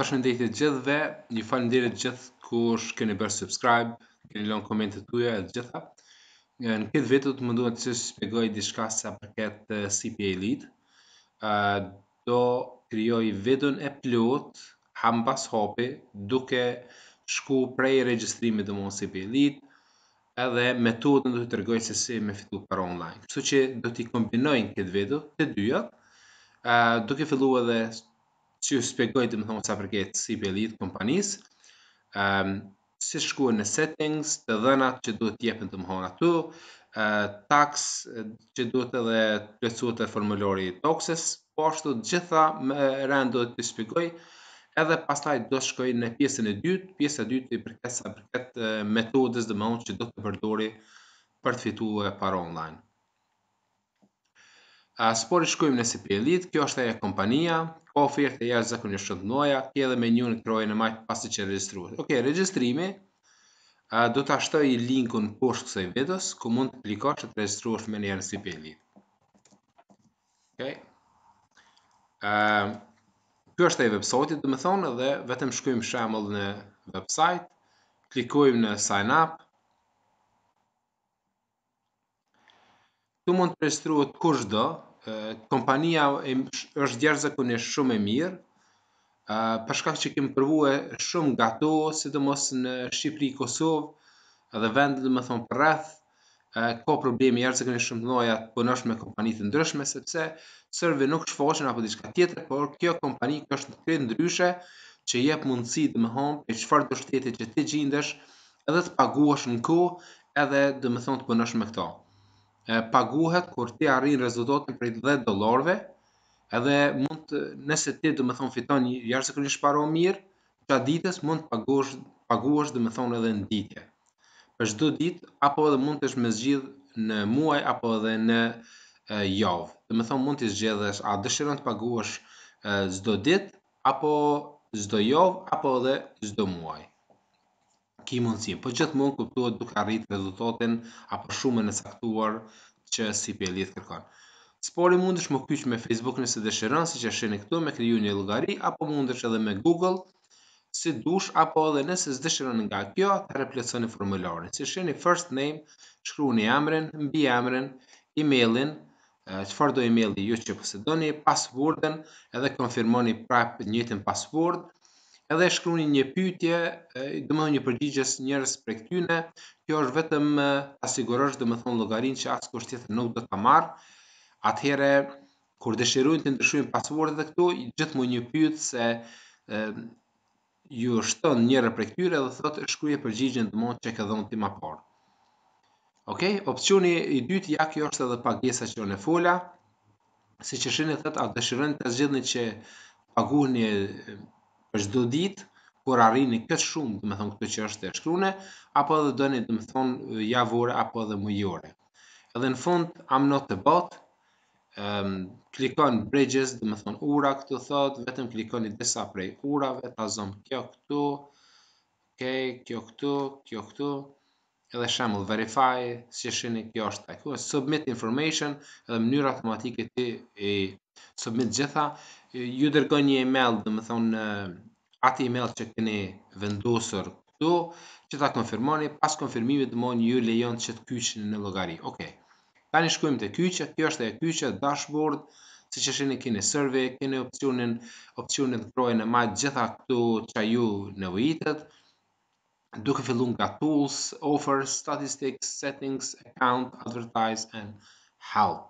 Përshëndetje gjithëve, ju falënderit gjithë kush keni bërë subscribe, keni lënë komente tuaja e gjitha. Në këtë video do të më duhet të shpjegoj diçka sa përket CPA Lead. do krijoj videon e plot ham pas hopi duke shku prej regjistrimit të mos CPA Lead edhe metodën të do të të se si me fitu para online. Kështu që do t'i kombinojnë këtë video, të dyja, duke fillu edhe që ju spjegoj të më thonë sa përket ehm, si për lead kompanis, si shkua në settings të dhenat që duhet tjepin të më thonë atu, tax që duhet edhe të plecu të formulori toxes, po ashtu gjitha me rrën duhet të edhe pas taj do shkoj në pjesën e dytë, pjesë e dytë i përket sa përket metodës dhe më thonë që duhet të përdori për të fitu e para online. A i shkujmë në CP Elite, kjo është e kompania, po ofertë e jashtë zakonë një shëtë noja, kje dhe me një në kërojë në majtë pasi që registruat. Ok, registrimi, do të ashtoj i linkun poshtë kësaj videos, ku mund të klikar që të registruat me njerë në CP Elite. Ok, kjo është e website-it, dhe me thonë, dhe vetëm shkujmë shemëll në website, klikujmë në sign up, Tu mund të registruhet kush do, kompania është gjerëzakonisht shumë e mirë, përshka që kemë përvue shumë gato, si të mos në Shqipëri i Kosovë, edhe vendet më thonë për rreth, ka problemi jërë shumë loja të punosh me kompanit të ndryshme, sepse sërve nuk shfoqen apo diska tjetër, por kjo kompani kështë në kretë ndryshe, që jep mundësi dhe më honë për qëfar të shtetit që ti gjindesh, edhe të paguash në ku, edhe dhe më thonë të punosh me këto paguhet kur ti arrin rezultatin prej 10 dollarëve, edhe mund të, nëse ti do të thon fiton një javë se keni shparuar mirë, çka ditës mund të paguosh, paguosh do të thon edhe në ditë. Për çdo ditë apo edhe mund të shme zgjidh në muaj apo edhe në javë. Do të thon mund të zgjedhësh a dëshiron të paguosh çdo ditë apo çdo javë apo edhe çdo muaj ki mundësi, po gjithmonë kuptohet duke arritë rezultatin apo shumë në saktuar që si pjellit kërkon. Spori mund është më kyqë me Facebook nëse dëshiron, si që shenë këtu me kriju një lëgari, apo mund është edhe me Google, si dush, apo edhe nëse së nga kjo, të replesoni formularin. Si shenë first name, shkru një emrin, mbi emrin, emailin, qëfar do emaili ju që posedoni, passwordën, edhe konfirmoni prap njëtën password, edhe shkruani një pyetje, domethënë një përgjigjes njerëz prej tyne. Kjo është vetëm ta sigurosh domethënë llogarinë që askush tjetër nuk do ta marr. Atëherë kur dëshirojnë të ndryshojnë pasuarët e këtu, gjithë mu një pyet se e, ju është të njërë për këtyre dhe thotë shkruje përgjigjen gjigjën të mund që e këdhën të ma parë. Ok, opcioni i dytë ja kjo është edhe pagesa që në fola, si që shenë e thotë atë dëshirojnë të zgjithën që paguhën një për çdo ditë kur arrini këtë shumë, do të thonë këtë që është e shkruane, apo edhe doni të thonë javore apo edhe mujore. Edhe në fund I'm not the bot. Ehm klikon bridges, do të thonë ura këtu thot, vetëm klikoni disa prej urave, ta zëm kjo këtu. Okay, kjo këtu, kjo këtu edhe shemull verify, si shini kjo është taj. Kjo submit information edhe mënyrë automatike ti i submit gjitha. Ju dërgoj një email dhe më thonë eh, ati email që keni vendosur këtu, që ta konfirmoni, pas konfirmimit dhe mojnë ju lejon që të kyqin në logari. Ok, ta një shkujmë të kyqe, kjo është e kyqe, dashboard, si që shini keni survey, keni opcionin, opcionin të grojnë e majtë gjitha këtu që ju nevojitet, në vëjitet, duke fillu nga tools, offers, statistics, settings, account, advertise, and help.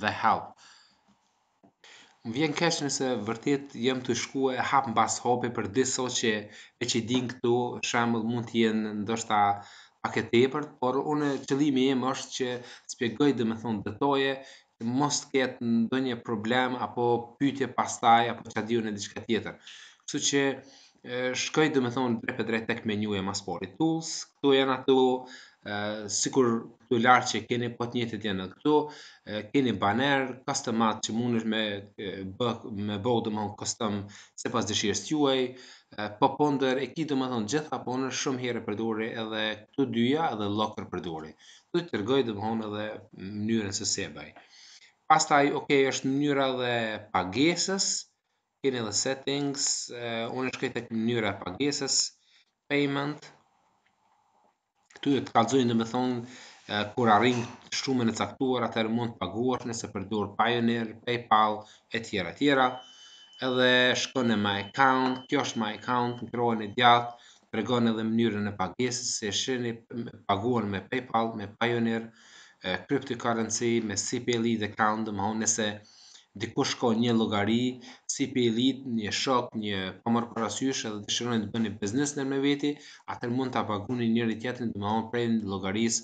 The help. Më vjen kesh nëse vërtet jem të shku e hap në bas hopi për diso që e që din këtu, shemëll mund të jenë ndoshta pak e tepërt, por unë qëlimi im është që spjegoj dhe me thonë dëtoje, që mos të ketë ndonje problem, apo pytje pastaj, apo që adion në diçka tjetër. Kështu që shkoj dhe me thonë drejt për drejt tek menu e mas tools, këtu janë ato, sikur këtu lartë që keni po të njëtë tjene këtu, keni banner, customat që mund është me, uh, me bo dhe me thonë custom se pas dëshirës juaj, po ponder e ki dhe me thonë gjitha po në shumë herë përdori edhe këtu dyja edhe locker përdori, këtu të rgoj dhe me thonë edhe mënyrën së sebaj. Pastaj, okej, okay, është mënyra dhe pagesës, Kini dhe settings, unë është këtë të e pagjesës, payment, këtu e të kalëzojnë dhe me thonë, kur arrim shumën e caktuar, atër mund të paguash nëse përdur Pioneer, Paypal, e tjera, e tjera, edhe shkon e My Account, kjo është My Account, në kërojnë e djatë, të edhe mënyrën e pagjesës, se shëni paguan me Paypal, me Pioneer, Cryptocurrency, me CPL, dhe account, dhe më honë nëse, Dikush shkon një llogari si pelit, një shok, një pamor parasysh edhe dëshironi të bëni biznes në me veti, atë mund ta paguani njëri tjetrin domethënë prej llogaris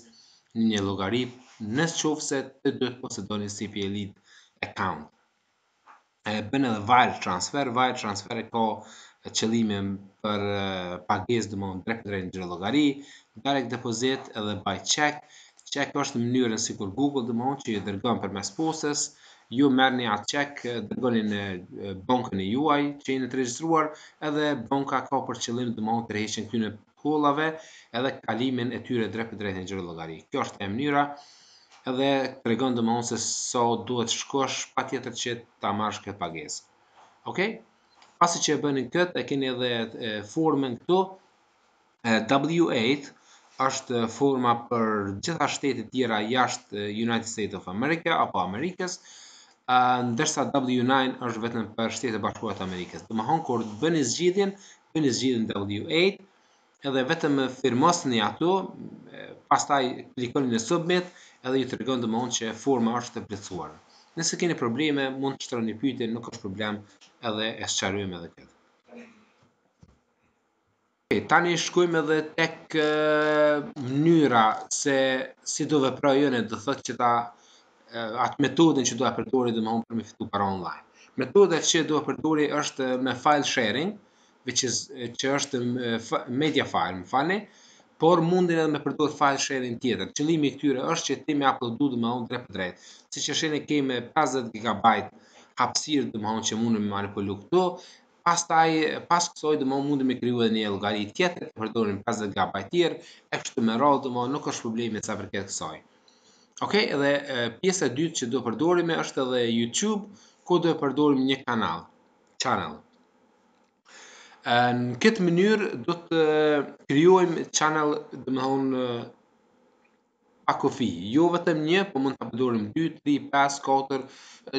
një llogari nëse qofse të dy posedoni si pelit account. E bën edhe wire transfer, wire transfer e ka qëllimin për pagesë domon drejt drejt në llogari, direct deposit edhe by check. Check është mënyrën kur Google domon që i dërgon përmes postës, ju merë një atë qek, dërgoni në bankën e juaj që i të registruar, edhe banka ka për qëllim të mund të reheshen këtë në kollave, edhe kalimin e tyre drejt për drejt në gjërë logari. Kjo është e mënyra, edhe të regon të mund se sa duhet shkosh pa tjetër që ta marrsh këtë pages. Ok? Pasi që e bënin këtë, e keni edhe formën këtu, W8 është forma për gjitha shtetit tjera jashtë United States of America, apo Amerikës, ndërsa W9 është vetëm për shtetet e bashkuara të Amerikës. Do të thonë kur të bëni zgjidhjen, bëni zgjidhjen W8 edhe vetëm firmosni ato, pastaj klikoni në submit edhe ju të regon dhe më që forma është të plecuar. Nëse keni probleme, mund të shtërë një pyte, nuk është problem edhe e së qarujme dhe këtë. Ok, tani shkujme edhe tek mënyra se si do vepra jone dhe thëtë që ta atë metodën që do e përdori dhe për me fitu para online. Metoda që do e përdori është me file sharing, which is, që është media file, më fani, por mundin edhe me përdojt file sharing tjetër. Qëllimi i këtyre është që ti me upload dhe më drejt për drejt. Si që shene kemi 50 GB hapsirë dhe që mundin me manipulu këto, pas taj, pas kësoj dhe më me kryu edhe një logarit tjetër, përdojnë 50 GB tjerë, e kështë më dhe më nuk është problemi të sa përket kësoj. Ok, edhe dhe pjesa e dytë që do përdorim është edhe YouTube, ku do përdorim një kanal, channel. Në këtë mënyrë do të krijojmë channel, do të thonë Jo vetëm një, po mund të përdorim 2, 3, 5, 4,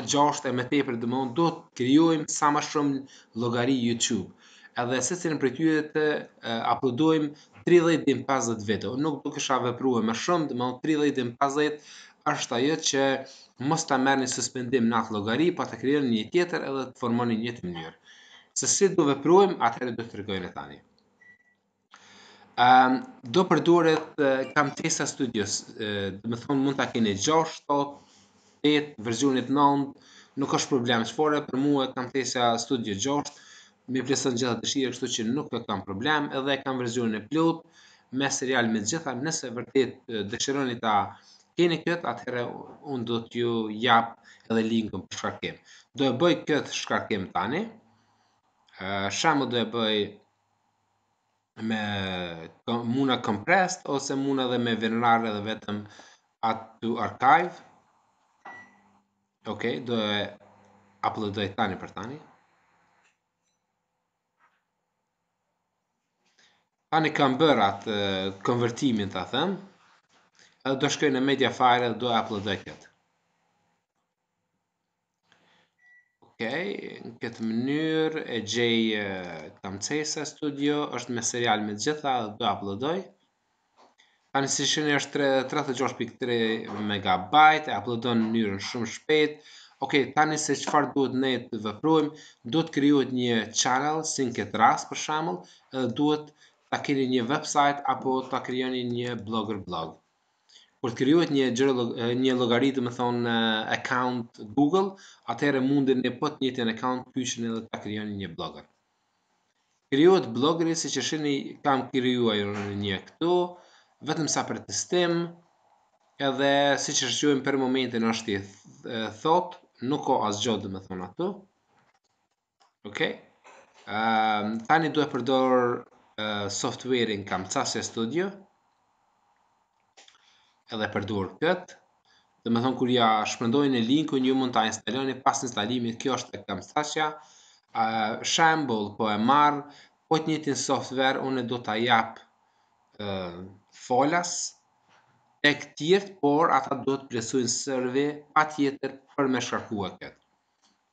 6 6 dhe më tepër, do do të krijojmë sa më shumë llogari YouTube. Edhe se si në prityje të uh, 30 din 50 vete. nuk do kisha vepruar më shumë, do të 30 din 50 është ajo që mos ta merrni suspendim në atë logari, pa të krijuar një tjetër edhe të formoni një të mënyrë. Se si do veprojmë, atëherë do të e tani. Ehm, do përduret uh, kam testa studios, dhe me thonë mund të keni 6, 8, 8, verzionit 9, nuk është problem që për mua kam testa studio 6, me vlesën gjitha dëshirë, kështu që nuk e kam problem, edhe e kam verzion e plot, me serial me gjitha, nëse vërtet dëshironi ta keni këtë, atëherë unë do t'ju jap edhe linkën për shkarkim. Do e bëj këtë shkarkim tani, shamë do e bëj me muna compressed, ose muna dhe me venerare dhe vetëm atë të archive. Ok, do e uploadoj tani për tani. Ani kam bërë atë konvertimin të them, edhe do shkoj në media fire dhe do e uploadoj këtë. Okej, në këtë mënyrë e gjej kam cesa studio, është me serial me gjitha dhe do aplodoj. uploadoj. Ani si shënë është 36.3 MB, e aplodon në njërën shumë shpetë, Ok, tani se qëfar duhet ne të vëprujmë, duhet kryuat një channel, si në këtë ras për shamëll, duhet të ta keni një website apo ta krijoni një blogger blog. Kur të krijohet një gjë një llogari, do të thon account Google, atëherë mundi në po të njëjtin account pyeshni edhe ta krijoni një blogger. Krijohet bloggeri siç e shihni kam krijuar një këtu, vetëm sa për testim. Edhe siç e shqyojmë për momentin është i thotë, nuk ka asgjë do të thon atë. Okej. Okay? Ehm um, tani duhet përdor software-in kam Studio, edhe përduar këtë, dhe me thonë kur ja shpëndojnë e linku, një mund të instaloni pas instalimit, kjo është e kam Casia, shambull po e marrë po të njëtin software, unë e do të japë folas, e këtirt, por ata do të presujnë sërve pa tjetër për me shkarkua këtë.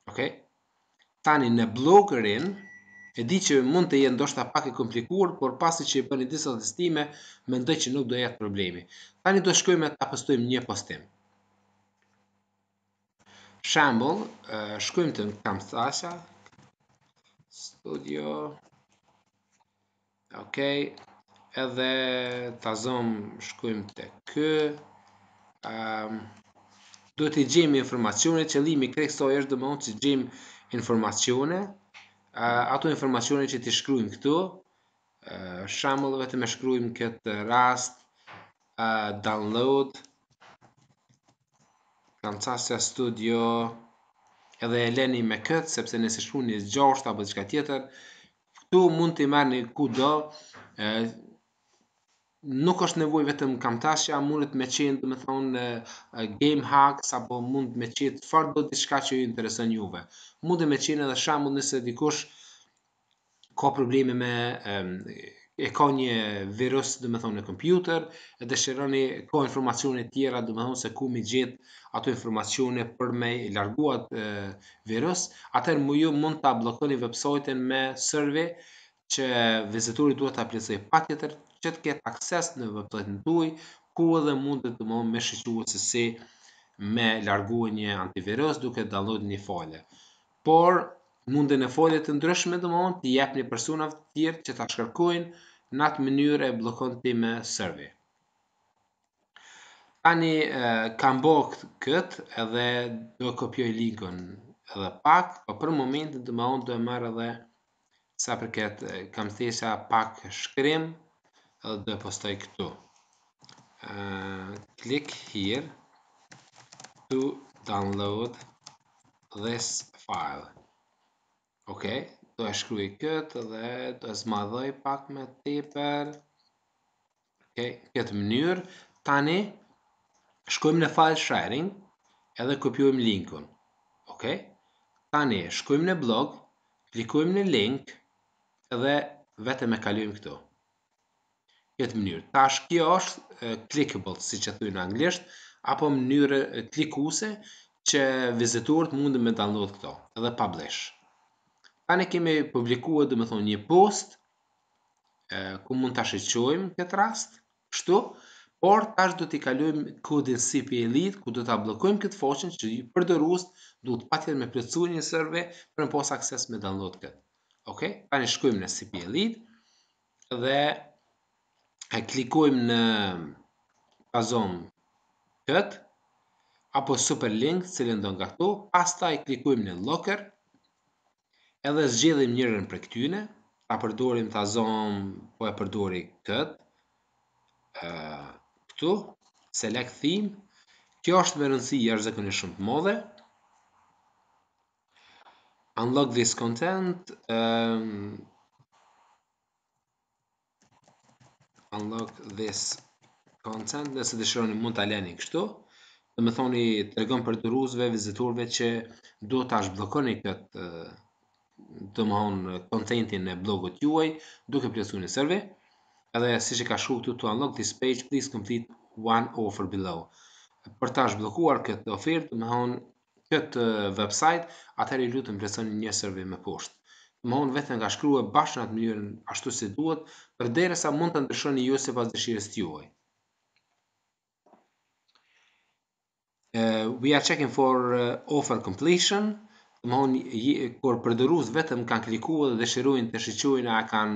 ok Tani në blogërin, E di që mund të jetë ndoshta pak e komplikuar, por pasi që i bëni disa testime, mendoj që nuk do jetë problemi. Tani do shkojmë ta postojmë një postim. Shambull, shkojmë të kam thasha. Studio. Ok, edhe ta zëmë shkojmë të kë. Um, do të gjejmë informacione, qëllimi kreksoj është dhe mund të gjemi informacione, ato informacione që ti shkrujmë këtu, shamëllëve të me shkrujmë këtë rast, download, Kansasia studio, edhe e leni me këtë, sepse nëse shkrujmë një apo të shka tjetër, këtu mund të i kudo, nuk është nevoj vetëm kam tashja, mundet me qenë, dhe me thonë, game hacks, apo mund me qenë, farë do të shka që ju interesën juve. Mund me qenë edhe shamu nëse dikush ka probleme me, e ka një virus, dhe me thonë, në kompjuter, e dëshironi, ka informacione tjera, dhe me thonë, se ku mi gjithë ato informacione për me larguat virus, atër mu ju mund të blokoni websojten me survey, që vizitorit duhet të aplicoj pa tjetër që të ketë akses në vëpëtën të duj, ku edhe mund të të më me shqyqua se si me largu një antivirus duke të dalod një fole. Por, mund të në fole të ndryshme të më të jep një personat të tjertë që të shkarkojnë në atë mënyrë e blokon të ti me sërvi. Tani kam bëgë këtë edhe do kopjoj linkën edhe pak, po për momentin të më do e marrë edhe sa përket kam thisa pak shkrim, dhe postaj këtu click here to download this file ok do e shkruj këtë dhe do e zmadhoj pak me tipër ok këtë mënyr tani shkujmë në file sharing edhe kopiujmë linkun ok tani shkujmë në blog klikujmë në link edhe vetëm e kalujmë këtu këtë mënyrë. Tash kjo është clickable, siç e thonë në anglisht, apo mënyrë klikuse, që vizitorët mundë me ndalojnë këto, edhe publish. Tanë kemi publikuar, domethënë një post, ku mund e qojmë këtë rast, shtu, por tash do t'i kalojmë kodin CP Elite, ku do ta bllokojmë këtë foshën që i përdorues duhet patjetër me përcu një server për në post akses me download këtë. Okej, okay? tani në CP Elite dhe e klikojmë në pazom këtë, apo super link, cilën do nga këtu, pasta e klikojmë në locker, edhe zgjedhim njërën për këtyne, ta përdorim të azom, po e përdori këtë, këtu, select theme, kjo është me rëndësi jërë zekën e shumë të modhe, unlock this content, unlock this content, nëse dëshironi mund të aleni kështu, dhe me thoni të regon për të vizitorëve që do të ashtë këtë të më honë contentin e blogot juaj, duke plesu një serve, edhe si që ka shku këtu to unlock this page, please complete one offer below. Për të zhbllokuar këtë ofertë, më honë këtë website, atëherë i lutë më plesu një serve me poshtë mohon vetëm nga shkruhe bashkë në atë mënyrën ashtu si duhet, për dere sa mund të ndryshoni ju se pas dëshirës të juaj. we are checking for uh, offer completion, të mohon kur përdërus vetëm kanë klikua dhe dëshiruin të shqyqujnë a kanë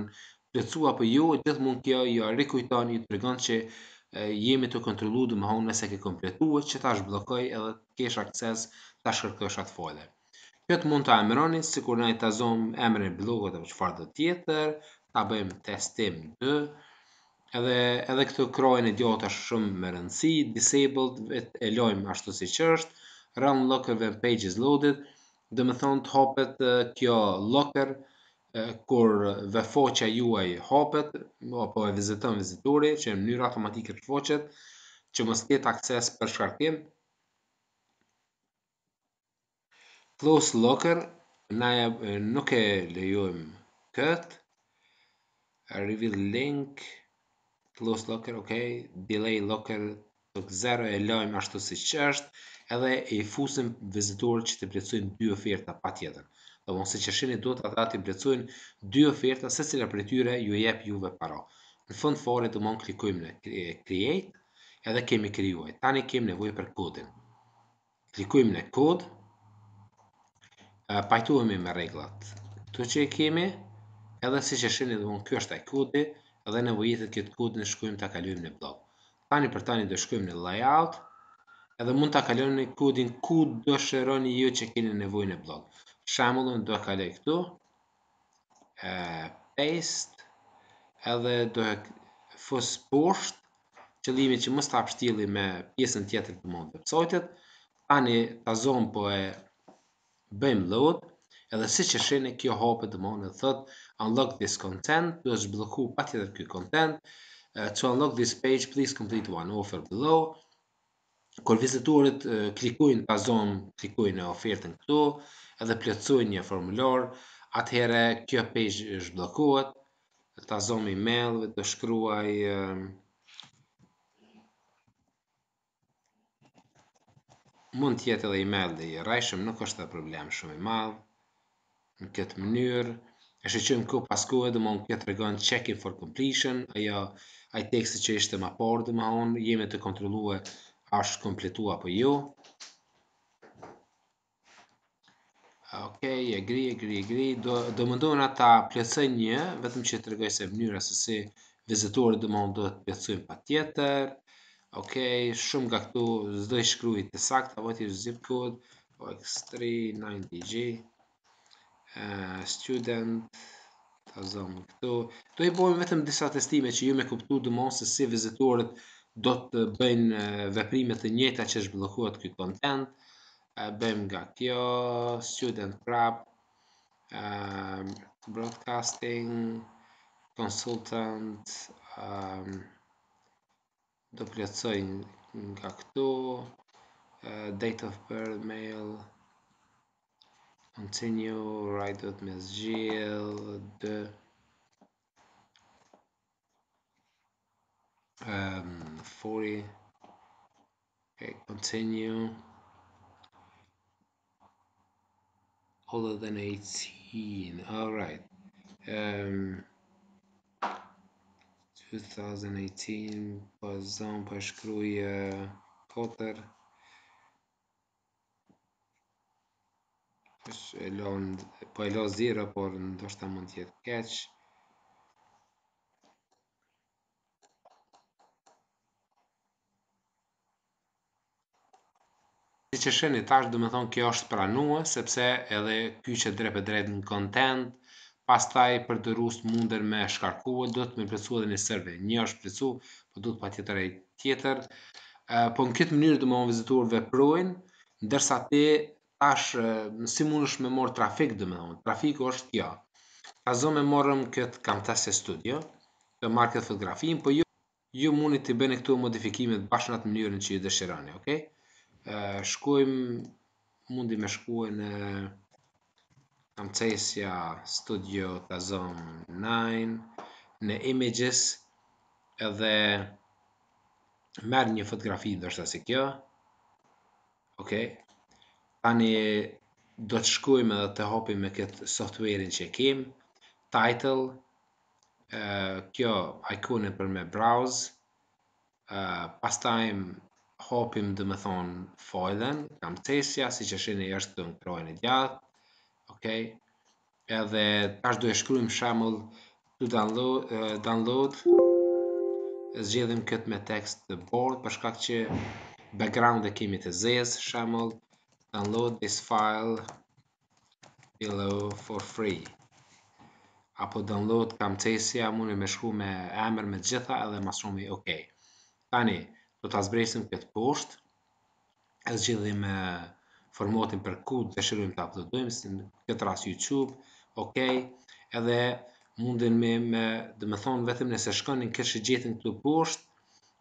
plëcu apo ju, gjithë mund kjo ju a rikujtoni të regon që jemi të kontrolu dhe mohon nëse ke kompletu që ta shblokoj edhe kesh akses tash shkërkësh atë folet këtë mund të emroni, si kur në e të zonë emre në blogët e për qëfar dhe tjetër, ta bëjmë testim 2, edhe, edhe këtë krojnë e djota shumë më rëndësi, disabled, vet, e lojmë ashtu si është, run locker when page is loaded, dhe më thonë të hopet kjo locker, kur dhe juaj hopet, apo e vizitën vizituri, që e mënyrë automatikër të foqet, që mështë tjetë akses për shkarkim, close locker, na e, nuk e kët këtë, reveal link, close locker, ok, delay locker, tok 0 e lojmë ashtu si që është, edhe i fusim vizitorët që të plecujnë dy oferta pa tjetër. Dhe mund se që shini duhet ata të plecujnë dy oferta, se cila për tyre ju jep juve para. Në fund fare të mund klikujmë në create, edhe kemi krijuaj. Tani kemi nevojë për kodin. Klikujmë në kod, code, pajtuemi me reglat të që e kemi, edhe si që shini dhe mund kjo është taj kodi, edhe në vëjithet këtë kodi në shkujmë të kalujmë në blog. Tani për tani dhe shkujmë në layout, edhe mund të kalujmë në kodin ku do shëroni ju që keni nevoj në blog. Shamullën do kalujmë këtu, paste, edhe do fësë posht, qëllimi që mështë apështili me pjesën tjetër të mund dhe pësojtet, tani të zonë po e bëjmë load, edhe si që shreni kjo hopet të monë dhe thot, unlock this content, të është bloku pa tjetër kjo content, to unlock this page, please complete one offer below, kër vizituarit klikujnë pa zonë, klikujnë e ofertën këtu, edhe plëcujnë një formular, atëhere kjo page është blokuat, ta zonë email, të shkruaj, mund të jetë edhe i dhe i rajshëm, nuk është edhe problem shumë i madh. Në këtë mënyrë, e shoqim ku pas kohë do mund të tregon checking for completion, ajo ai teksti që ishte më parë do ma hon, jemi të kontrolluar a është kompletuar apo jo. Ok, agree, agree, agree. Do do mundon ata plotësoj një, vetëm që tregoj se mënyra se si vizitorët do mund të plotësojnë patjetër. Uh, ok, shumë ka këtu zdo i shkruvit të sakta, apo t'i zip code, ox 390G, student, ta zonë këtu. Tu i bojmë vetëm disa testime që ju me kuptu dë mos se si vizitorët do të bëjnë veprimet të njëta që është blokuat këtë content. Bëjmë nga kjo, student prep, broadcasting, consultant, um, Dopilot Soin Gaktu, uh, date of birth, male, continue, right.msgl, the um, 40, okay, continue, older than 18, all right. Um, 2018 po zonë, po shkruaj uh, Potter është e po lo zero por ndoshta mund të jetë keq Si që shëni tash, dhe me thonë, kjo është pranua, sepse edhe kjo që drepe drejt në kontent, pas taj për të rusë mundër me shkarkuat, do të me plesu edhe një serve, Një është po do të pa tjetër e tjetër. Po në këtë mënyrë të më më vizituar veprojnë, ndërsa te tash si mund është me morë trafik dhe më nëmë. Trafik është kjo. Ta zonë me morëm këtë kam studio, të marë këtë fotografin, po ju mundi të bëne këtu modifikime bashkë në atë mënyrën që i dëshirani, ok? Shkojmë, mundi me shkojnë në... Camtasia Studio të Zone 9 në Images edhe merë një fotografi në si kjo ok tani do të shkujmë edhe të hopim me këtë softwarein që kem title kjo ikone për me browse pas time hopim dhe me thonë fojden kam si që shenë e është të në krojnë i gjatë okay? Edhe tash do e shkruajm shembull to download uh, download zgjedhim këtë me tekst të bord për shkak që background e kemi të zez shembull download this file below for free apo download kam tesja, mune me shku me emër me gjitha edhe ma shumë ok. Tani, do të azbresim këtë posht, e zgjidhim me formatin për ku dëshirojmë të uploadojmë, si në këtë rast YouTube, ok, edhe mundin me, me dhe me thonë vetëm nëse shkonin këtë gjithin këtu poshtë,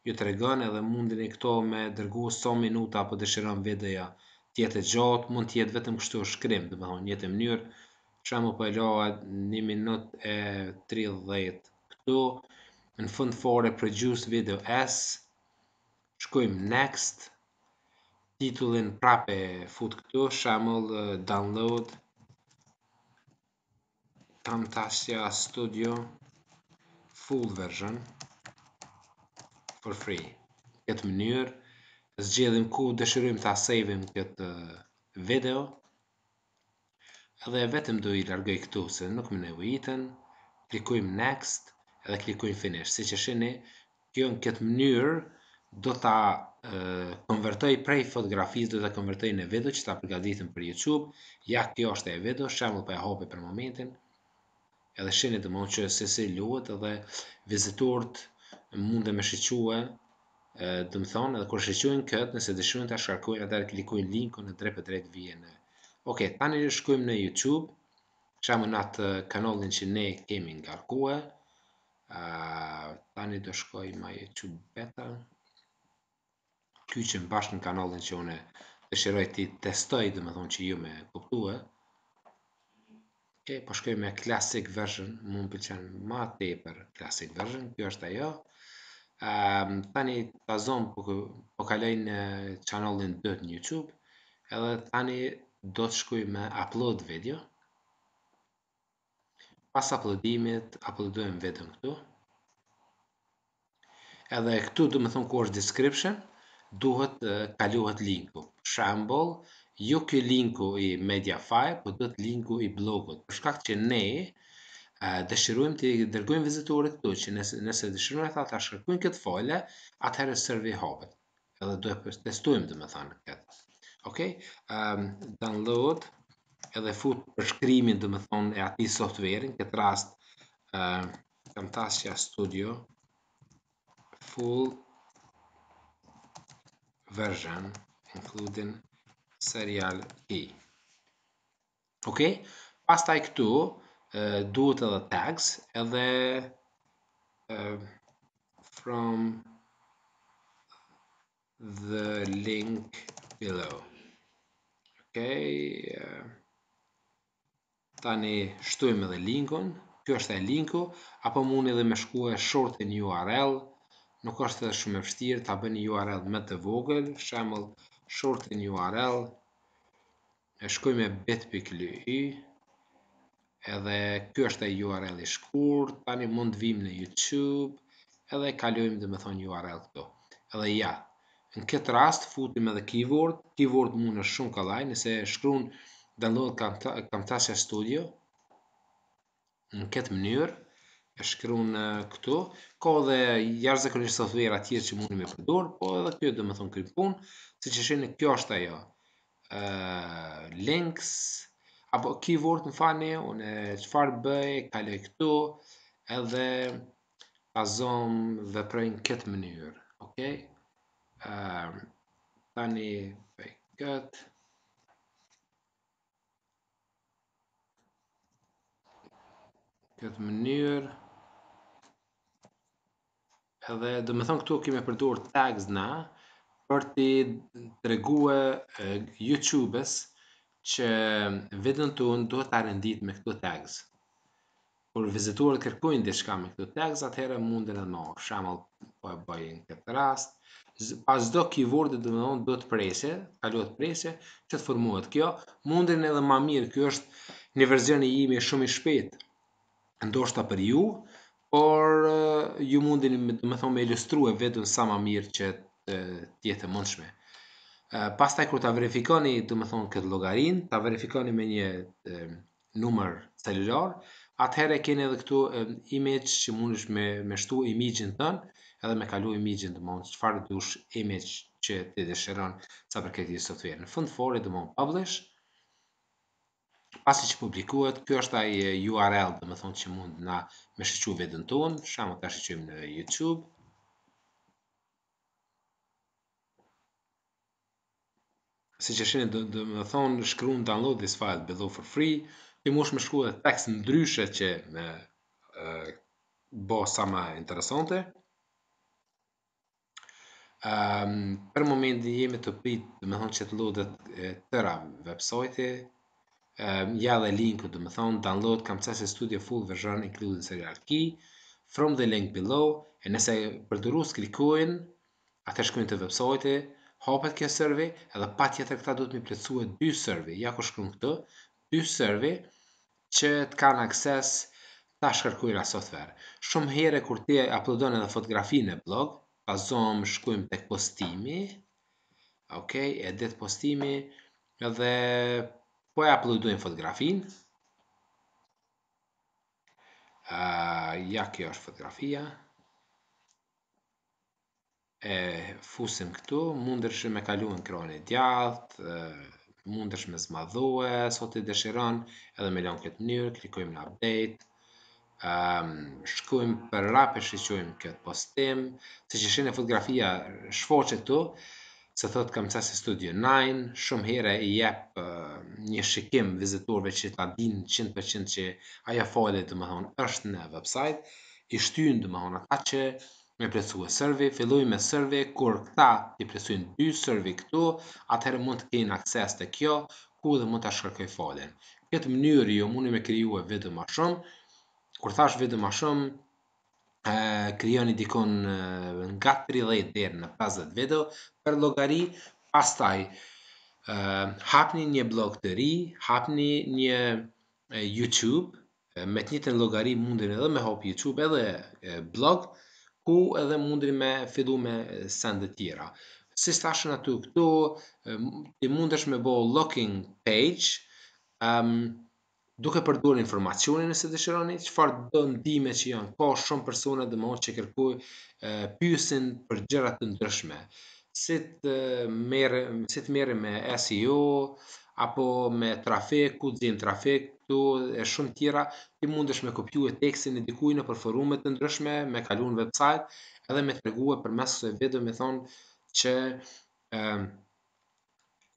ju të edhe mundin e këto me dërgu sa so minuta apo dëshiron videoja tjetër gjatë, mund jetë vetëm kështu shkrim, dhe me thonë njëtë mënyrë, që më pëlloa një minut e 30 këtu, në fund fore produce video S, shkojmë next, titullin prape fut këtu, shamull download Camtasia Studio full version for free. Këtë mënyrë zgjedhim ku dëshirojmë ta saveim këtë video. Edhe vetëm do i largoj këtu se nuk më nevojiten. Klikojmë next edhe klikojmë finish. Siç e shihni, kjo në këtë mënyrë do ta konvertoj prej fotografisë, do ta konvertoj në video që ta përgatitem për YouTube. Ja kjo është e video, shembull po e hopi për momentin. Edhe shihni të mund që se si luhet edhe vizitorët mund të më shiqua, do të thonë edhe kur shiqojnë këtë, nëse dëshirojnë ta shkarkojnë atë klikojnë linkun në drejtë drejt vjen në. Okej, okay, tani shkojmë në YouTube. Shamë në atë kanalin që ne kemi nga rkua. tani të shkoj ma YouTube Battle kyqen bashkë në kanalin që une të shiroj ti testoj dhe me thonë që ju me kuptue e po shkoj me classic version mund për qenë ma të për classic version kjo është ajo um, tani të zonë po, po kalej në kanalin dhe në YouTube edhe tani do të shkoj me upload video pas uploadimit uploadujem vetëm këtu edhe këtu du më thonë ku është description duhet kaluhet linku. Shambull, ju kjo linku i Mediafire, po duhet linku i blogut. Për shkak që ne dëshirujem të dërgujmë vizitore këtu, që nëse, nëse e ta të shkërkujmë këtë fojle, atëherë sërvi hopet. Edhe duhet për testujmë të me thanë këtë. Ok, um, download, edhe fut përshkrimin të me thonë e ati softverin, këtë rast, që a Studio, full version including serial key. Ok? Pastaj taj këtu, duhet edhe tags, edhe from the link below. Ok? tani një shtujmë edhe linkon, kjo është e linku, apo mund edhe me shkua e short e një url, nuk është edhe shumë e vështirë ta bëni URL më të vogël, shemëll shortin URL, e shkuj me bit.ly, edhe kjo është e URL i shkur, tani mund vim në YouTube, edhe e kalujim dhe me thonë URL këto. Edhe ja, në këtë rast, futim edhe keyword, keyword mund është shumë këllaj, nëse shkruun download kamtasja studio, në këtë mënyrë, e shkru në këtu, Ka dhe jashtë zekonin që sotë që mundi me përdor, po edhe kjo dhe me thonë kërë punë, si që shenë kjo është ajo, links, apo keyword në fani, unë çfarë bëj, kaloj këtu, edhe pazom dhe prejnë këtë mënyrë, ok? Tani, prej këtë, Këtë mënyrë, Edhe dhe me thonë këtu e përduar tags na për ti të reguë youtube es që vidën të unë duhet të arendit me këtu tags. Por vizituar të kërkujnë dhe shka me këtu tags, atëherë mundin e më, shamal po e bëjnë këtë rast. Pas do kjë vordë dhe me thonë duhet presje, ka presje që të formuat kjo, mundin edhe ma mirë, kjo është një verzion e jimi shumë i shpetë ndoshta për ju, por ju mundin me të më thonë me ilustrue sa më mirë që të jetë mundshme. Uh, pastaj kur ta verifikoni, do të thonë këtë logarin, ta verifikoni me një numër celular, atëherë keni edhe këtu image që mundesh me me shtu imagjin tën, edhe me kalu imagjin të mund, çfarë dush image që ti dëshiron sa për këtë software. Në fund fore të mund publish pasi që publikuat, kjo është ai eh, URL dhe më thonë që mund na me shqyqu vedën tonë, shama të shqyqim në YouTube. Si që shqyqim dhe më thonë, shkru në download this file below for free, ti mosh me shku dhe tekst në dryshe që me eh, eh, bo sa ma interesante. Ehm, për momentin jemi të pritë, më thonë që të lodet tëra website, Ehm, ja dhe linku dhe më thonë, download kam studio full version including serial key, from the link below, e nëse për të klikojnë, atër shkojnë të website, hopet kjo survey, edhe pa tjetër këta du të mi e dy survey, ja ku shkru në këtë, dy survey, që të kanë akses ta shkarkuj a software. Shumë here kur ti aplodon edhe fotografi në blog, pazom shkujmë të postimi, ok, edit postimi, edhe po e aplodojmë fotografin, ja kjo është fotografia, e fusim këtu, mundërshë me kalu në kronë e djatë, mundërshë me zmadhue, sot i dëshiron, edhe me lënë këtë njërë, klikojmë në update, shkujmë për rap e shqyqujmë këtë postim, se që shenë e fotografia shfoqe të, se thot kam qa se studio 9, shumë here i jep uh, një shikim vizitorve që ta din 100% që aja fojle dhe më thonë është në website, i shtyn dhe më thonë ata që me presu e survey, filluj me survey, kur këta i presuin 2 survey këtu, atëherë mund të kejnë akses të kjo, ku dhe mund të shkarkoj falen. Këtë mënyrë ju mundi me kriju e më ma shumë, kur thash vidë më shumë, eh, kryoni dikon eh, nga 30 dherë në 50 video, për logari, pastaj hapni një blog të ri, hapni një YouTube, me të një të logari mundin edhe me hop YouTube edhe blog, ku edhe mundin me fillu me sendet tjera. Si stashën aty këtu, ti mundesh me bo locking page, um, duke përdur informacionin nëse të shironi, që farë dëndime që janë, ka shumë persona dhe më që kërkuj pysin për gjërat të ndryshme si të merë, si të me SEO, apo me trafik, ku të zinë trafik, këtu e shumë tjera, ti mundesh me kopju e tekstin e dikujt në përforumet të ndryshme, me kalu në website, edhe me të përmes për së video me thonë që um,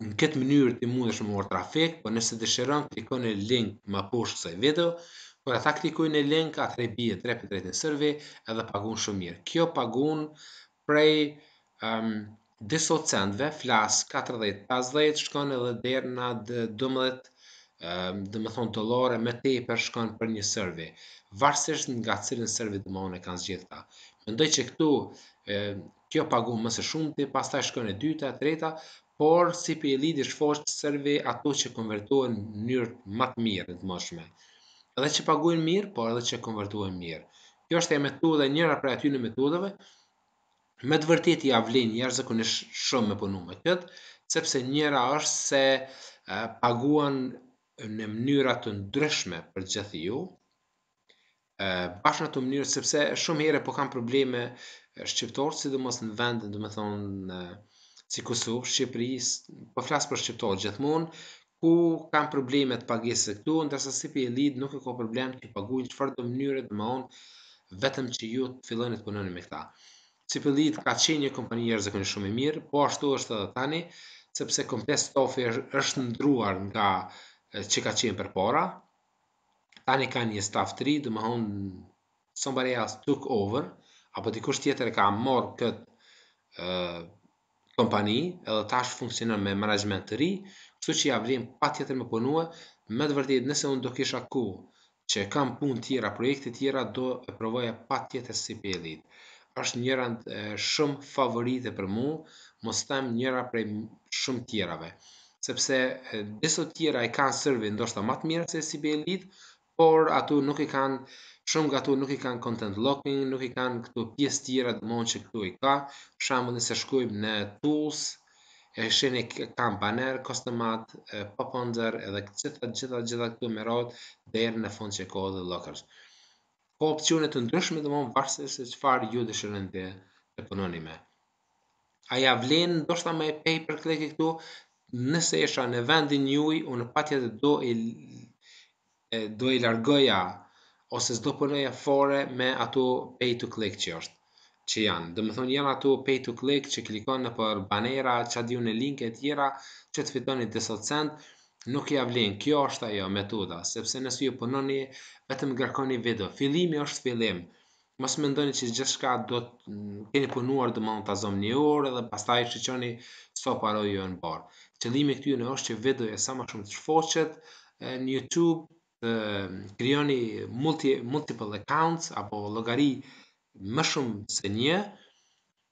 në këtë mënyrë ti mundesh me morë trafik, po nëse dëshiron klikon në link më poshtë së video, po e ta kliko në link, atë rebi e drepe të drejtë në sërve, edhe pagun shumë mirë. Kjo pagun prej... Um, diso centve, flas 40-50, shkon edhe dherë në dë dëmëdhet, ehm, dhe më thonë lore, me te i përshkon për një sërvi. Varsisht nga cilin sërvi të mëne kanë zgjitha. ta. Mendoj që këtu, ehm, kjo pagu mëse shumë ti, pas ta shkon e dyta, treta, por si për i lidi shfosht sërvi ato që konvertuën në njërë matë mirë, në të mëshme. Edhe që paguin mirë, por edhe që konvertuën mirë. Kjo është e metoda, njëra për aty në metodave, me të vërtet i avlin njerë zëkunisht shumë me punu me këtë, sepse njëra është se paguan në mënyrat të ndryshme për gjithë ju, bashkë në të mënyrë, sepse shumë here po kam probleme shqiptorë, si dhe mos në vendin, dhe me thonë, si Kosovë, Shqipëri, po flasë për shqiptorë gjithmonë, ku kam probleme të pagesë këtu, ndërsa si për e lidë nuk e ko problem të paguin që farë të mënyre dhe më onë, vetëm që ju të fillonit punoni me këta. Cipëllit ka qenë një kompani njerëzë kënë shumë e mirë, po ashtu është edhe tani, sepse kompes tofi është ndruar nga që ka qenë për para, tani ka një staff 3, dhe më honë somebody else took over, apo dikush tjetër ka morë këtë kompani, edhe tash funksionën me management të ri, kështu që ja vrim pa tjetër me punua, me të vërdit, nëse unë do kisha ku që kam punë tjera, projekte tjera, do e provoja pa tjetër si është njëra shumë favorite për mu, mos stëmë njëra prej shumë tjerave. Sepse diso tjera i kanë sërvi ndoshta matë mirë se si bëjë por atu nuk i kanë, shumë gatu nuk i kanë content locking, nuk i kanë këtu pjesë tjera të mund që këtu i ka, shumë në se shkujmë në tools, e shenë e banner, banerë, kostëmat, popondër, edhe këtë gjitha gjitha këtu më rotë dhe në fund që e kohë dhe lokërës ka po opcionet të ndryshme dhe më varse se çfarë ju dëshironi të, të punoni me. A ja vlen ndoshta më pay per click këtu, nëse isha në vendin juaj, unë patjetër do i e, do i largoja ose s'do punoja fore me ato pay to click që është që janë. Dhe më thonë janë ato pay to click që klikon në për banera, që adion e linke e tjera që të fitoni disa cent, nuk ja vlen. Kjo është ajo metoda, sepse nëse ju punoni vetëm ngarkoni video. Fillimi është fillim. Mos mendoni se gjithçka do të mm, keni punuar domon ta zëm një orë dhe pastaj shiqoni sa para ju janë bar. Qëllimi këtu në është që video është sa më shumë të shfoqet në YouTube, të krijoni multi, multiple accounts apo llogari më shumë se një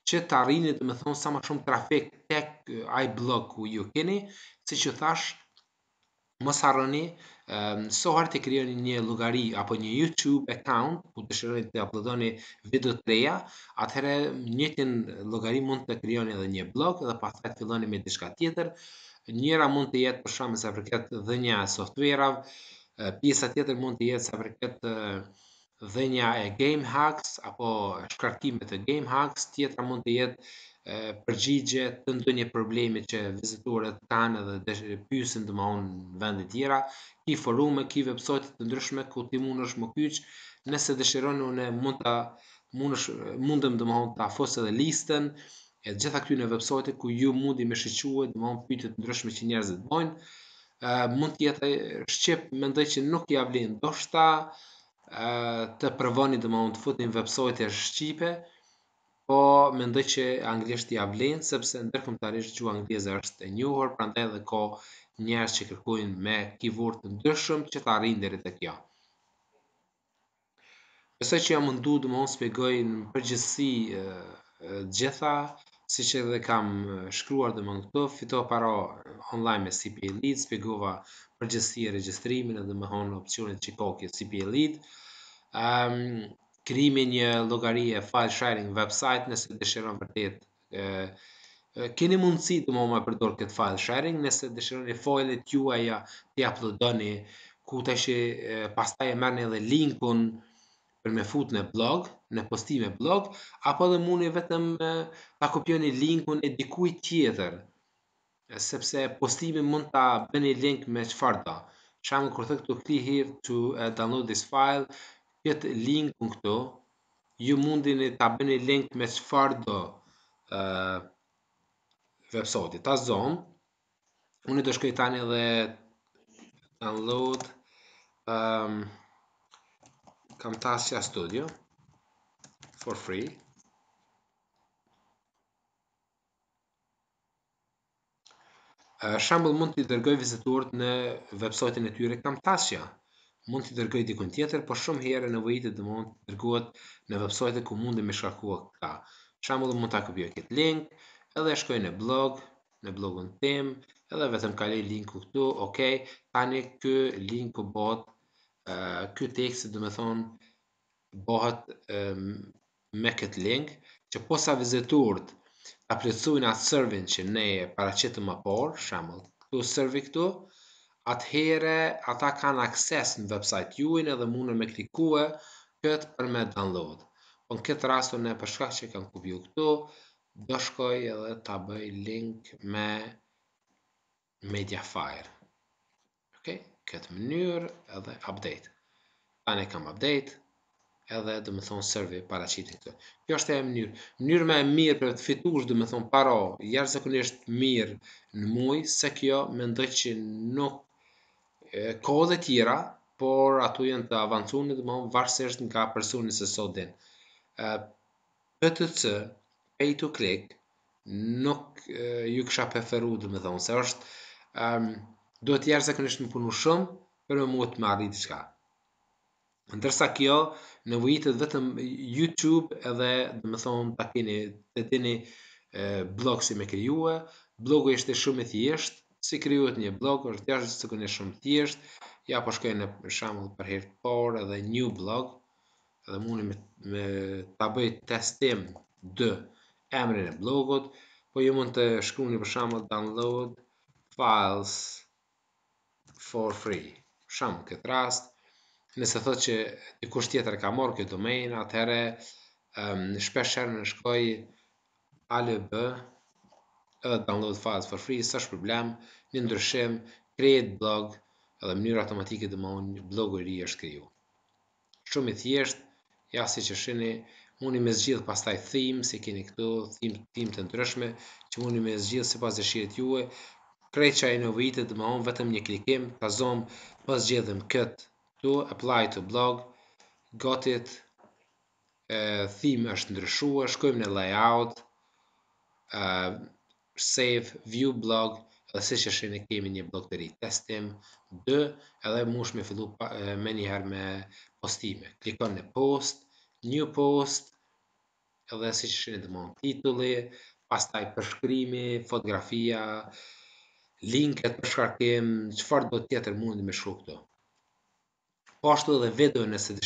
që të arrinit më thonë sa më shumë trafik tek ai blog ku ju keni, si që thashë mos harroni um, so harë të krijoni një llogari apo një YouTube account ku dëshironi të aplodoni video të reja, atëherë një tin llogari mund të krijoni edhe një blog dhe pastaj të filloni me diçka tjetër. Njëra mund të jetë për shumë sa përket dhënia e softuerave, pjesa tjetër mund të jetë sa përket dhenja e game hacks apo shkarkimet e game hacks tjetra mund të jetë përgjigje të ndonjë problemi që vizitorët kanë dhe pyesin domthonë në vende të tjera, ki forum ki website të ndryshme ku ti mund të më kyç, nëse dëshiron unë mund ta të mundem domthonë ta fos edhe listën e gjitha këtyre websajteve ku ju mundi me shiquar domthonë pyetje të ndryshme që njerëzit bojnë, mund të jetë shqip mendoj që nuk ia vlen, ndoshta të përvoni dhe më unë të futin website e shqipe, po mendoj që anglisht i avlen, sepse ndërkëmtarisht që anglisht është e njuhur, pra ndaj dhe ko njerës që kërkujnë me kivur të ndryshëm që të arin dhe rritë kjo. Përse që jam mundu dhe më unë spjegoj në përgjithsi gjitha, si që edhe kam shkruar dhe më në këtë, fito para online me CPA Lead, spjegova përgjithsi e registrimin dhe më honë opcionit që koke CPA Lead, um, krimi një logarie, file sharing, website, nëse dëshiron vërtet. Uh, keni mundësi të më më përdor këtë file sharing, nëse dëshiron e foilet juaja të aplodoni, ku të shi pastaj e mërën edhe linkun për me fut në blog, në postime blog, apo dhe mundi vetëm uh, ta kopjoni linkun e dikuj tjetër, sepse postimi mund ta bëni link me çfarë do. Shumë kur këtë këtu click here to download this file, këtë link në këto, ju mundin e të bëni link me së farë do website, ta zonë, unë e të shkoj tani dhe download Camtasia Studio for free Shambull mund të i dërgoj vizituart në website e tyre Camtasia mund t'i dërgoj dikun tjetër, por shumë herë nevojit të mund të dërgohet në websajte ku mund të më shkakua ka. Shambullë mund t'a kopjoj këtë link, edhe shkoj në blog, në blogun tim, edhe vetëm kalej linku këtu, ok, tani kë linku bot, kë tekstit dhe me thonë, bëhet me këtë link, që posa vizitorët të atë servin që ne e paracetëm apor, shembull, këtu servi këtu, atëhere ata kanë akses në website juin edhe mundën me klikue këtë për me download. Po në këtë rastu e përshka që kanë kubiu këtu, do shkoj edhe ta bëj link me Mediafire. Ok, këtë mënyrë edhe update. Ta ne kam update edhe dhe më thonë servi para qitin këtë. Kjo është e mënyrë. Mënyrë me mirë për të fitush dhe më thonë paro, jarë zekonisht mirë në muj, se kjo me ndoj që nuk kohë dhe tjera, por ato janë të avancuar më varësisht nga personi se sot din. PTC pay to click nuk ju kisha preferuar domethënë se është ëm duhet të jersa zakonisht më punu shumë për më mund të marrë diçka. Ndërsa kjo nevojitet vetëm YouTube edhe dhe më thonë të keni të tini e, blog si me krijuar, blogu ishte shumë e thjeshtë, si krijohet një blog është gjithashtu të kënë shumë thjesht. Ja po shkoj në për shembull për herë të parë edhe new blog, edhe mundi me, ta bëj testim dë emrin e blogut, po ju mund të shkruani për shembull download files for free. Për shembull këtë rast, nëse thot që dikush tjetër ka marrë këtë domain, atëherë ëm shpesh herë në shkoj alb edhe download files for free, s'ka problem, një ndryshim, create blog, edhe mënyrë automatike të unë, një blog i ri është kriju. Shumë i thjesht, ja si që shini, mundi me zgjidhë pas taj theme, si keni këtu, theme, të ndryshme, që mundi me zgjidhë si pas dëshirët juve, krejt që a inovitit dhe më unë, vetëm një klikim, ta zomë, pas po gjithëm këtë, tu, apply to blog, got it, e, theme është ndryshua, shkojmë në layout, e, save view blog dhe si që shenë kemi një blog të ri testim, dë edhe mush me fillu me njëherë me postime. Klikon në post, new post, edhe si që shenë të mund titulli, pas taj përshkrimi, fotografia, linket përshkarkim, shkarkim, qëfar do tjetër mund të me shru këto. Po ashtu edhe video nëse të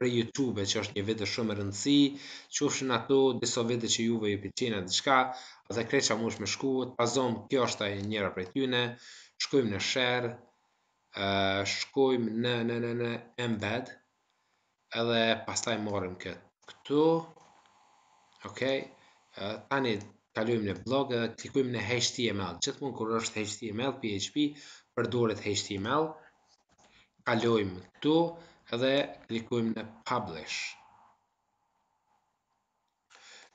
për YouTube që është një vetë shumë rëndësi, që është në ato, diso vetë që juve ju për qenë diçka, atë shka, dhe krej më a me shku, të pazom, kjo është taj njëra për tyne, shkujmë në share, shkujmë në, në, në, në, në, embed, edhe pas taj morëm këtu, ok, tani kalujmë në blog, klikujmë në HTML, që mund kur është HTML, PHP, përdurit HTML, kalujmë këtu, edhe klikujmë në Publish.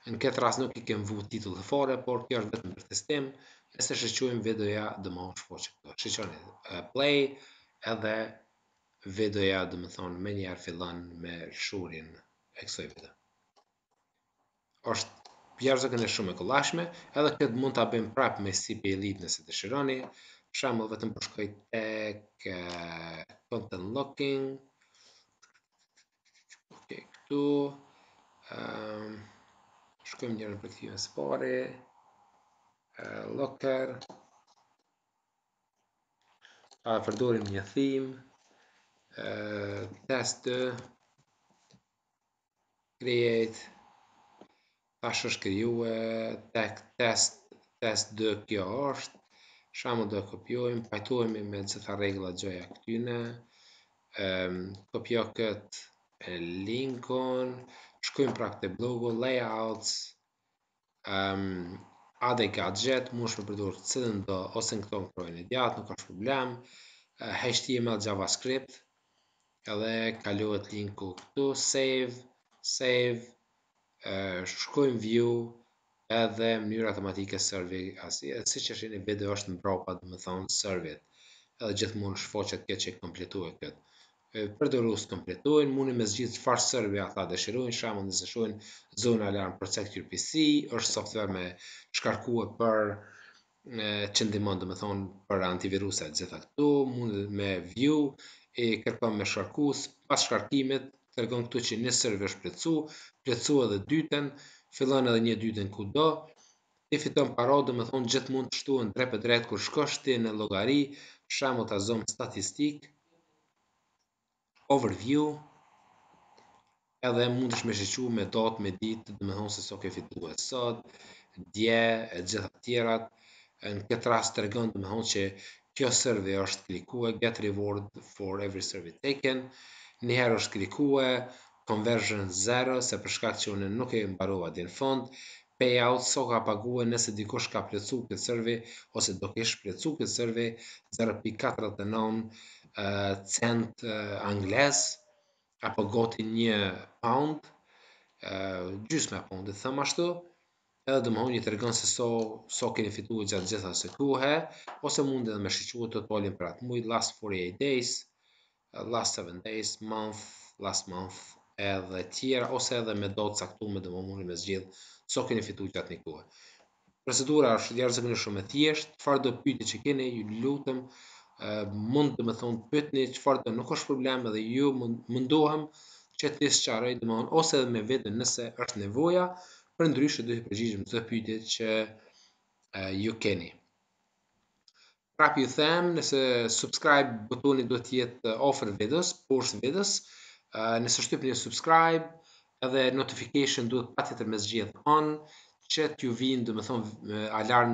Në këtë ras nuk i kem vu titull të fore, por kjo është vetëm për testim, e se shëqujmë videoja dhe më është po që këto. Shëqoni play, edhe videoja dhe më thonë me njerë fillon me shurin e kësoj video. Oshtë bjerëzë këndë shumë e këllashme, edhe këtë mund të abim prap me CPA lead nëse të shironi, shamë vetëm përshkoj tek content locking, Okay, këtu um, shkojmë njërë për këtive së pare uh, Locker uh, Përdorim një theme uh, Test Create Tash është kriju tek test, test dë kjo është, shamë dë kopiojmë, pajtojmë me cëta regla gjoja këtyne, ehm, kopio këtë linkon, shkojmë prak të blogu, layouts, um, add gadget, mund shme përdur të cilën do, ose në këto në krojnë e djatë, nuk është problem, uh, HTML, JavaScript, edhe kalohet linku këtu, save, save, uh, shkojmë view, edhe mënyra automatike survey, asi, edhe si që është në video është në bropa, dhe më thonë survey, edhe gjithë mund shfoqet këtë që i kompletu e këtë për të rusë kompletojnë, mundi me zgjithë farë sërbi ata dëshirojnë, shamë në nëse shojnë zonë alarm protector PC, është software me shkarkuë për që ndimon të me thonë për antiviruset gjitha këtu, mundi me view, e kërkom me shkarkus, pas shkarkimit, të këtu që një sërbi është plecu, plecu edhe dyten, fillon edhe një dyten kudo, e fiton paro, dhe me thonë gjithë mund të shtuën drepe drejtë kur shkoshti në logari, shamë të zonë statistikë, overview edhe mund të shme shëqu me datë, me ditë, dhe me thonë se so ke fitu e sot, dje, e gjitha tjerat, në këtë rast të regon dhe me thonë që kjo sërve është klikue, get reward for every survey taken, njëherë është klikue, conversion 0, se përshkak që unë nuk e mbarova din fond, payout so ka pagua nëse dikosh ka plecu këtë sërve, ose do kesh plecu këtë sërve, 0.49, uh, cent uh, angles apo goti një pound uh, pound dhe thëmë ashtu edhe dhe më honë të regonë se so, so keni fitu gjatë gjitha se kuhe ose mund edhe me shiquhet të polin për atë muj last 48 days uh, last 7 days, month, last month edhe tjera ose edhe me do të saktu me dhe më mundi me zgjith so keni fitu gjatë një kuhe procedura është djerë shumë e thjeshtë farë do pyti që keni ju lutëm mund të më thonë pëtëni farë të nuk është problem dhe ju mundohem që të tisë qaraj ose edhe me vete nëse është nevoja për ndryshë dhe përgjishëm të pytje që ju keni. Prap ju them, nëse subscribe butoni do tjetë offer videos, post videos, nëse shtypë një subscribe, edhe notification duhet patjetër me zgjithë onë, që t'ju vinë, dhe më thonë, alarm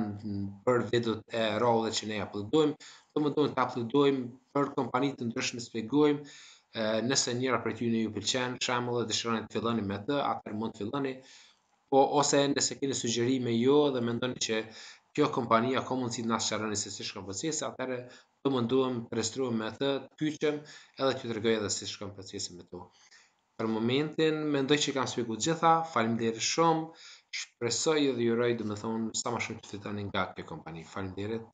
për videot e rolle që ne uploadojmë, dhe më të t'uploadojmë për kompani të ndryshme të nëse njëra për t'ju në ju pëlqenë, shamë dhe dëshironi të filloni me të, atër mund të filloni, po ose nëse keni sugjerime jo dhe mendoni që kjo kompania ka si të nasë qarëni se si shkom përcisë, atërë të munduëm, përestruëm me të, të pyqëm, edhe të të edhe si shkom me të. Për momentin, mendoj që kam spiku gjitha, falim dhe shumë, shpresoj edhe juroj dhe më thonë sa ma shumë të të të të kompani. të të të